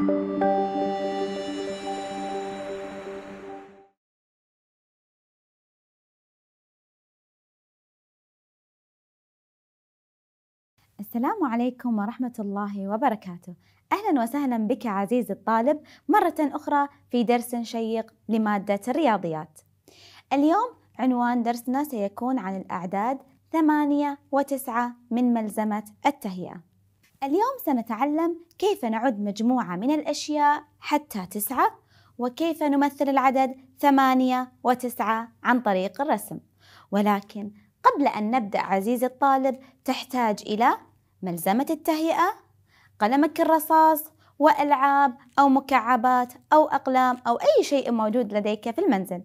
السلام عليكم ورحمة الله وبركاته أهلا وسهلا بك عزيزي الطالب مرة أخرى في درس شيق لمادة الرياضيات اليوم عنوان درسنا سيكون عن الأعداد ثمانية وتسعة من ملزمة التهيئة اليوم سنتعلم كيف نعد مجموعة من الأشياء حتى تسعة وكيف نمثل العدد ثمانية وتسعة عن طريق الرسم ولكن قبل أن نبدأ عزيزي الطالب تحتاج إلى ملزمة التهيئة قلمك الرصاص وألعاب أو مكعبات أو أقلام أو أي شيء موجود لديك في المنزل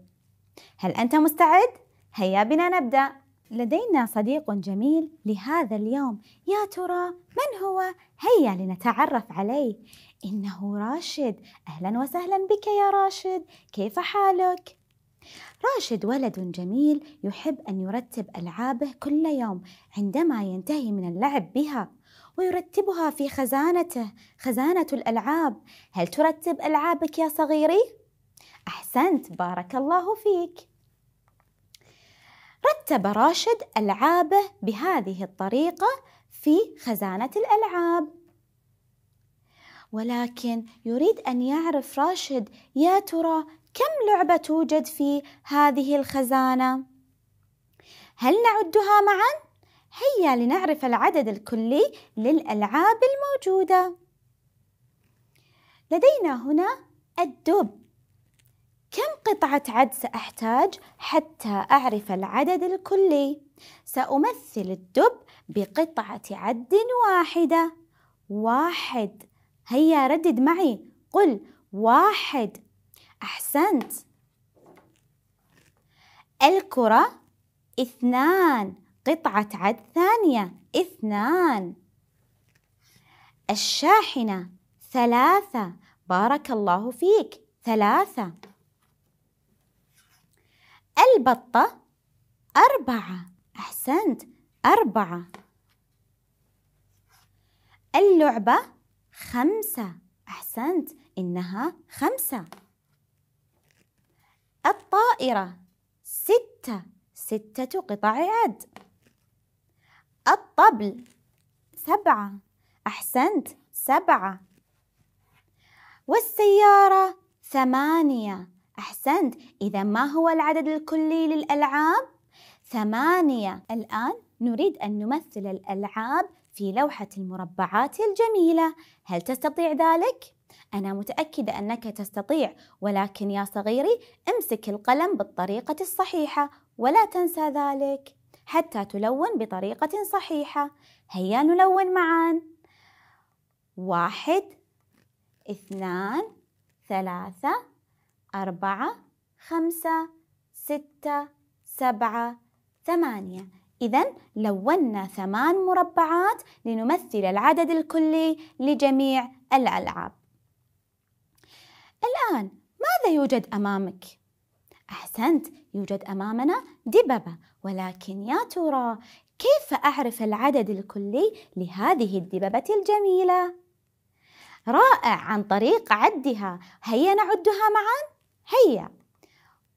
هل أنت مستعد؟ هيا بنا نبدأ لدينا صديق جميل لهذا اليوم يا ترى من هو هيا لنتعرف عليه انه راشد اهلا وسهلا بك يا راشد كيف حالك راشد ولد جميل يحب ان يرتب العابه كل يوم عندما ينتهي من اللعب بها ويرتبها في خزانته خزانه الالعاب هل ترتب العابك يا صغيري احسنت بارك الله فيك رتب راشد ألعابه بهذه الطريقة في خزانة الألعاب ولكن يريد أن يعرف راشد يا ترى كم لعبة توجد في هذه الخزانة؟ هل نعدها معا؟ هيا لنعرف العدد الكلي للألعاب الموجودة لدينا هنا الدب كم قطعة عد سأحتاج حتى أعرف العدد الكلي؟ سأمثل الدب بقطعة عد واحدة واحد هيا ردد معي قل واحد أحسنت الكرة اثنان قطعة عد ثانية اثنان الشاحنة ثلاثة بارك الله فيك ثلاثة البطة أربعة أحسنت أربعة اللعبة خمسة أحسنت إنها خمسة الطائرة ستة ستة قطع يد الطبل سبعة أحسنت سبعة والسيارة ثمانية أحسنت إذا ما هو العدد الكلي للألعاب؟ ثمانية الآن نريد أن نمثل الألعاب في لوحة المربعات الجميلة هل تستطيع ذلك؟ أنا متأكدة أنك تستطيع ولكن يا صغيري امسك القلم بالطريقة الصحيحة ولا تنسى ذلك حتى تلون بطريقة صحيحة هيا نلون معا واحد اثنان ثلاثة أربعة خمسة ستة سبعة ثمانية إذا لونا ثمان مربعات لنمثل العدد الكلي لجميع الألعاب الآن ماذا يوجد أمامك؟ أحسنت يوجد أمامنا دببة ولكن يا ترى كيف أعرف العدد الكلي لهذه الدببة الجميلة؟ رائع عن طريق عدها هيا نعدها معاً هيا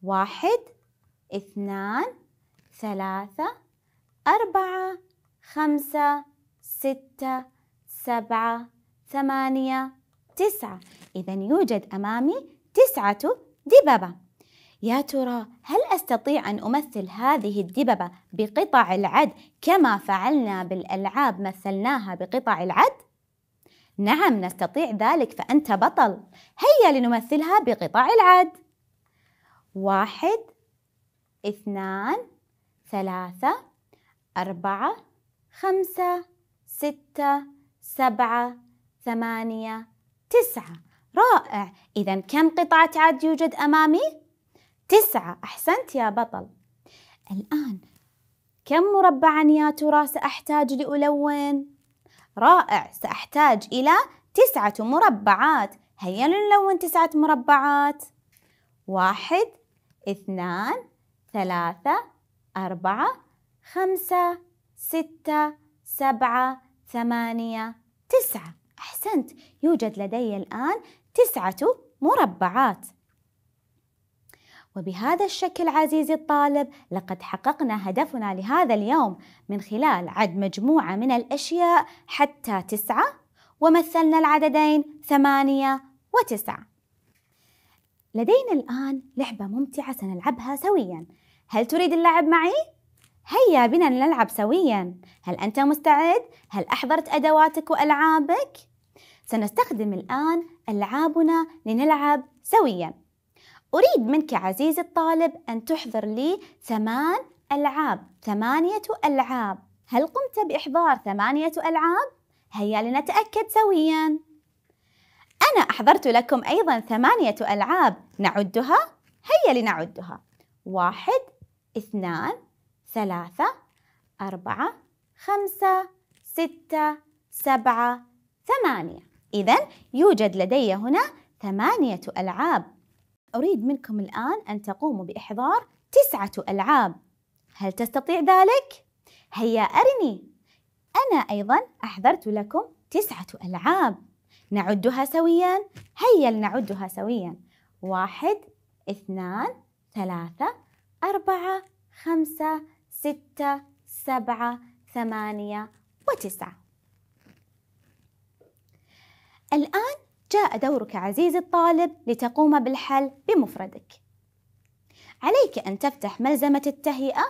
واحد اثنان ثلاثة أربعة خمسة ستة سبعة ثمانية تسعة إذا يوجد أمامي تسعة دببة يا ترى هل أستطيع أن أمثل هذه الدببة بقطع العد كما فعلنا بالألعاب مثلناها بقطع العد؟ نعم نستطيع ذلك فأنت بطل هيا لنمثلها بقطع العد واحد اثنان ثلاثة أربعة خمسة ستة سبعة ثمانية تسعة رائع إذا كم قطعة عد يوجد أمامي؟ تسعة أحسنت يا بطل الآن كم مربعا يا ترى سأحتاج لألون؟ رائع سأحتاج إلى تسعة مربعات هيا نلون تسعة مربعات واحد اثنان ثلاثة أربعة خمسة ستة سبعة ثمانية تسعة أحسنت يوجد لدي الآن تسعة مربعات وبهذا الشكل عزيزي الطالب لقد حققنا هدفنا لهذا اليوم من خلال عد مجموعة من الأشياء حتى تسعة ومثلنا العددين ثمانية وتسعة لدينا الآن لعبة ممتعة سنلعبها سويا هل تريد اللعب معي؟ هيا بنا نلعب سويا هل أنت مستعد؟ هل أحضرت أدواتك وألعابك؟ سنستخدم الآن ألعابنا لنلعب سويا أريد منك عزيزي الطالب أن تحضر لي ثمان ألعاب ثمانية ألعاب هل قمت بإحضار ثمانية ألعاب؟ هيا لنتأكد سوياً أنا أحضرت لكم أيضا ثمانية ألعاب نعدها هيا لنعدها واحد اثنان ثلاثة أربعة خمسة ستة سبعة ثمانية إذا يوجد لدي هنا ثمانية ألعاب أريد منكم الآن أن تقوموا بإحضار تسعة ألعاب هل تستطيع ذلك؟ هيا أرني أنا أيضا أحضرت لكم تسعة ألعاب نعدها سويا هيا لنعدها سويا واحد اثنان ثلاثة أربعة خمسة ستة سبعة ثمانية وتسعة الآن جاء دورك عزيزي الطالب لتقوم بالحل بمفردك عليك أن تفتح ملزمة التهيئة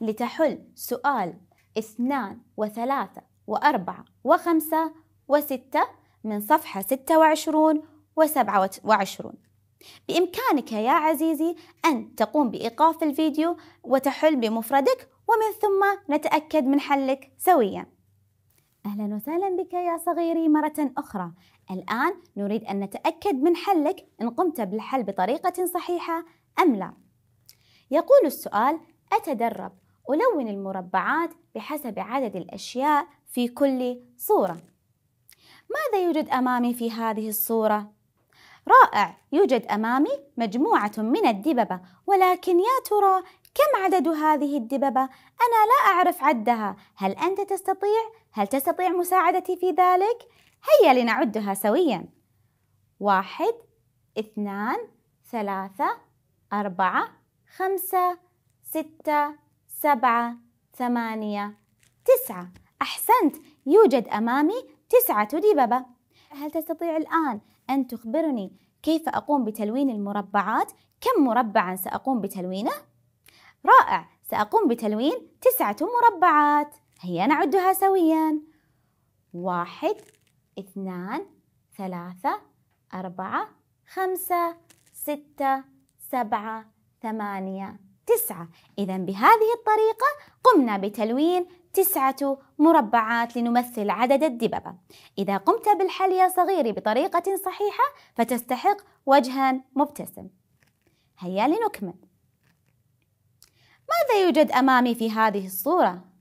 لتحل سؤال اثنان وثلاثة وأربعة وخمسة وستة من صفحة ستة وعشرون وسبعة وعشرون بإمكانك يا عزيزي أن تقوم بإيقاف الفيديو وتحل بمفردك ومن ثم نتأكد من حلك سويا أهلا وسهلا بك يا صغيري مرة أخرى الآن نريد أن نتأكد من حلك إن قمت بالحل بطريقة صحيحة أم لا يقول السؤال أتدرب ألون المربعات بحسب عدد الأشياء في كل صورة ماذا يوجد أمامي في هذه الصورة؟ رائع يوجد أمامي مجموعة من الدببة ولكن يا ترى كم عدد هذه الدببة؟ أنا لا أعرف عدها هل أنت تستطيع؟ هل تستطيع مساعدتي في ذلك؟ هيا لنعدها سويا واحد اثنان ثلاثة أربعة خمسة ستة سبعة ثمانية تسعة أحسنت يوجد أمامي تسعة دببة هل تستطيع الآن أن تخبرني كيف أقوم بتلوين المربعات؟ كم مربعا سأقوم بتلوينه؟ رائع سأقوم بتلوين تسعة مربعات هيا نعدها سويا واحد اثنان ثلاثة أربعة خمسة ستة سبعة ثمانية تسعة إذا بهذه الطريقة قمنا بتلوين تسعة مربعات لنمثل عدد الدببة إذا قمت بالحل يا صغيري بطريقة صحيحة فتستحق وجها مبتسم هيا لنكمل ماذا يوجد أمامي في هذه الصورة؟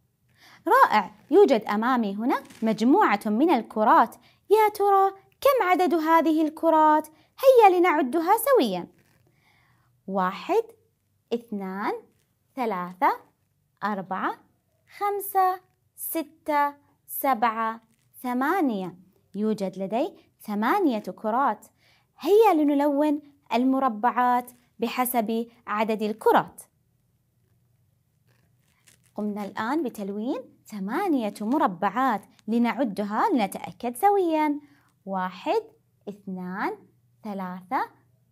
رائع يوجد أمامي هنا مجموعة من الكرات يا ترى كم عدد هذه الكرات؟ هيا لنعدها سويا واحد اثنان ثلاثة أربعة خمسة ستة سبعة ثمانية يوجد لدي ثمانية كرات هيا لنلون المربعات بحسب عدد الكرات قمنا الآن بتلوين ثمانية مربعات لنعدها لنتأكد سويا واحد اثنان ثلاثة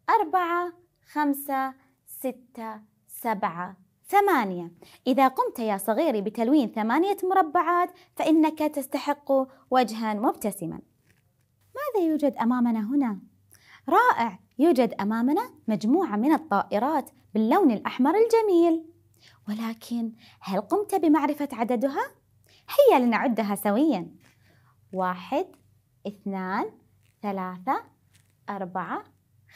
أربعة خمسة ستة سبعة ثمانية إذا قمت يا صغيري بتلوين ثمانية مربعات فإنك تستحق وجها مبتسما ماذا يوجد أمامنا هنا؟ رائع يوجد أمامنا مجموعة من الطائرات باللون الأحمر الجميل ولكن هل قمت بمعرفة عددها؟ هيا لنعدها سويا واحد اثنان ثلاثة أربعة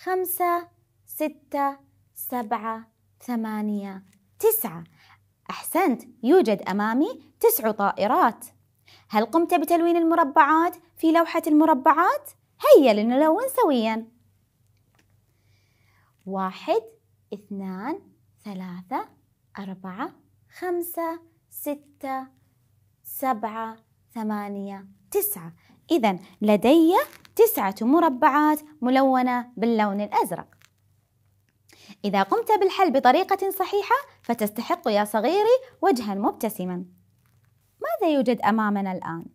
خمسة ستة سبعة ثمانية تسعة أحسنت يوجد أمامي تسع طائرات هل قمت بتلوين المربعات في لوحة المربعات؟ هيا لنلون سويا واحد اثنان ثلاثة أربعة خمسة ستة سبعة ثمانية تسعة إذا لدي تسعة مربعات ملونة باللون الأزرق إذا قمت بالحل بطريقة صحيحة فتستحق يا صغيري وجها مبتسما ماذا يوجد أمامنا الآن؟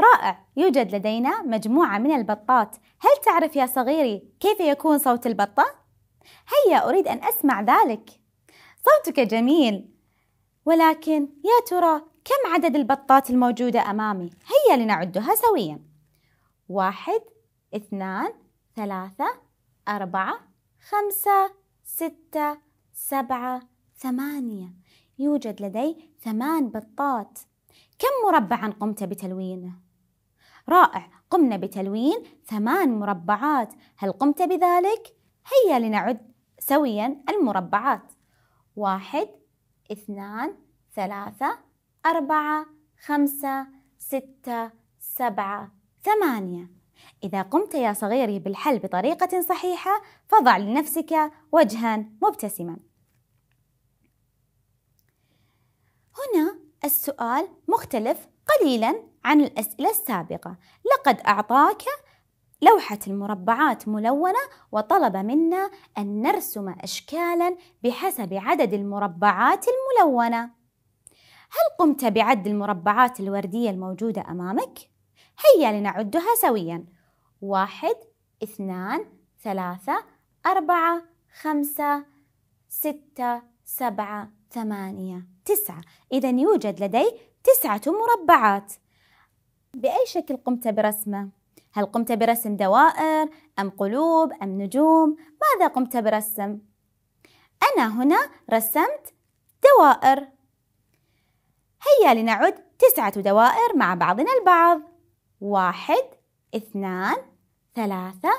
رائع يوجد لدينا مجموعة من البطات هل تعرف يا صغيري كيف يكون صوت البطة؟ هيا أريد أن أسمع ذلك صوتك جميل ولكن يا ترى كم عدد البطات الموجودة أمامي؟ هيا لنعدها سويا واحد اثنان ثلاثة أربعة خمسة ستة سبعة ثمانية يوجد لدي ثمان بطات كم مربعا قمت بتلوينه؟ رائع قمنا بتلوين ثمان مربعات هل قمت بذلك؟ هيا لنعد سويا المربعات واحد اثنان ثلاثة أربعة خمسة ستة سبعة ثمانية إذا قمت يا صغيري بالحل بطريقة صحيحة فضع لنفسك وجها مبتسما هنا السؤال مختلف قليلا عن الأسئلة السابقة لقد أعطاك لوحة المربعات ملونة وطلب منا أن نرسم أشكالا بحسب عدد المربعات الملونة هل قمت بعد المربعات الوردية الموجودة أمامك؟ هيا لنعدها سويا واحد اثنان ثلاثة أربعة خمسة ستة سبعة ثمانية تسعة إذا يوجد لدي تسعة مربعات بأي شكل قمت برسمه؟ هل قمت برسم دوائر أم قلوب أم نجوم؟ ماذا قمت برسم؟ أنا هنا رسمت دوائر هيا لنعد تسعة دوائر مع بعضنا البعض واحد اثنان ثلاثة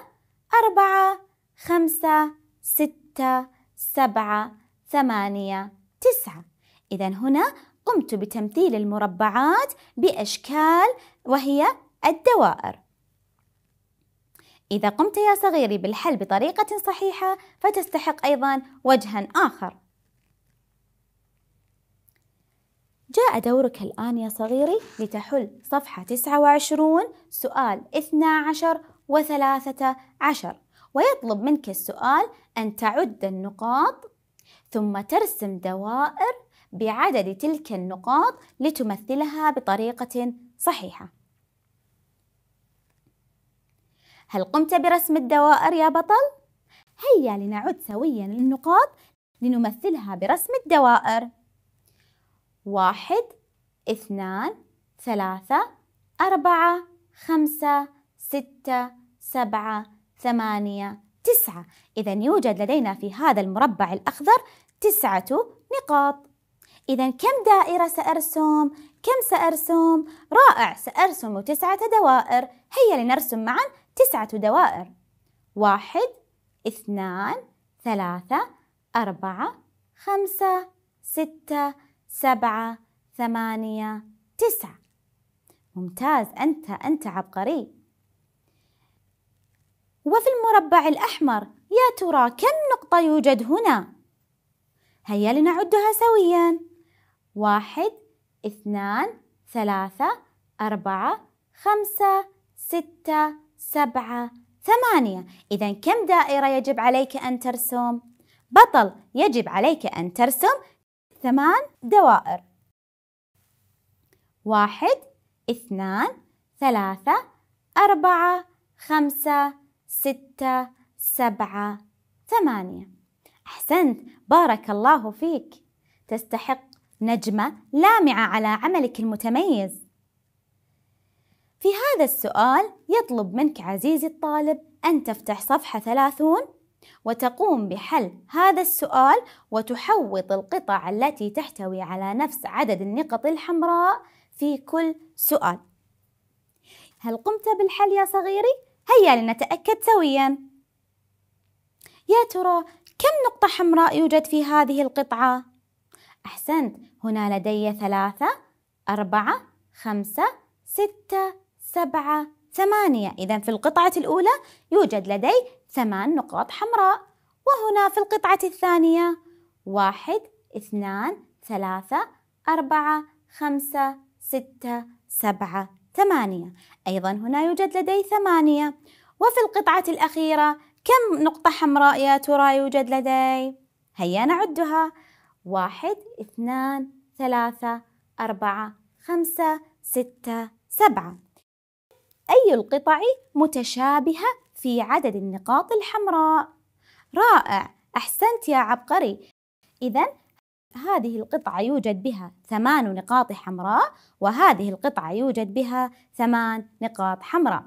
أربعة خمسة ستة سبعة ثمانية تسعة إذا هنا قمت بتمثيل المربعات بأشكال وهي الدوائر إذا قمت يا صغيري بالحل بطريقة صحيحة فتستحق أيضا وجها آخر جاء دورك الآن يا صغيري لتحل صفحة 29 سؤال 12 و 13 ويطلب منك السؤال أن تعد النقاط ثم ترسم دوائر بعدد تلك النقاط لتمثلها بطريقة صحيحة هل قمت برسم الدوائر يا بطل؟ هيا لنعد سويا النقاط لنمثلها برسم الدوائر واحد اثنان ثلاثة أربعة خمسة ستة سبعة ثمانية تسعة إذا يوجد لدينا في هذا المربع الأخضر تسعة نقاط إذا كم دائرة سأرسم؟ كم سأرسم؟ رائع سأرسم تسعة دوائر هيا لنرسم معا تسعة دوائر واحد اثنان ثلاثة أربعة خمسة ستة سبعة ثمانية تسعة ممتاز أنت أنت عبقري وفي المربع الأحمر يا ترى كم نقطة يوجد هنا؟ هيا لنعدها سويا واحد اثنان ثلاثة أربعة خمسة ستة سبعة ثمانية إذا كم دائرة يجب عليك أن ترسم؟ بطل يجب عليك أن ترسم ثمان دوائر واحد اثنان ثلاثة أربعة خمسة ستة سبعة ثمانية أحسنت بارك الله فيك تستحق نجمة لامعة على عملك المتميز في هذا السؤال يطلب منك عزيزي الطالب أن تفتح صفحة ثلاثون وتقوم بحل هذا السؤال وتحوط القطع التي تحتوي على نفس عدد النقط الحمراء في كل سؤال هل قمت بالحل يا صغيري؟ هيا لنتأكد سويا يا ترى كم نقطة حمراء يوجد في هذه القطعة؟ أحسنت هنا لدي ثلاثة أربعة خمسة ستة سبعة ثمانية إذا في القطعة الأولى يوجد لدي ثمان نقاط حمراء وهنا في القطعة الثانية واحد اثنان ثلاثة أربعة خمسة ستة سبعة ثمانية أيضا هنا يوجد لدي ثمانية وفي القطعة الأخيرة كم نقطة حمراء يا ترى يوجد لدي؟ هيا نعدها واحد اثنان ثلاثة أربعة خمسة ستة سبعة أي القطع متشابهة في عدد النقاط الحمراء رائع أحسنت يا عبقري إذا هذه القطعة يوجد بها ثمان نقاط حمراء وهذه القطعة يوجد بها ثمان نقاط حمراء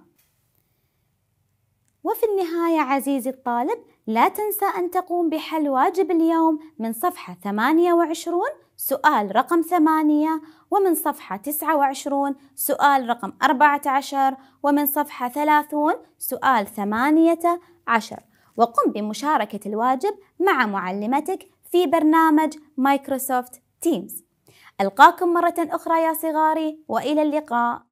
وفي النهاية عزيزي الطالب لا تنسى أن تقوم بحل واجب اليوم من صفحة 28 سؤال رقم ثمانية ومن صفحة تسعة وعشرون سؤال رقم أربعة عشر ومن صفحة ثلاثون سؤال ثمانية عشر وقم بمشاركة الواجب مع معلمتك في برنامج مايكروسوفت تيمز ألقاكم مرة أخرى يا صغاري وإلى اللقاء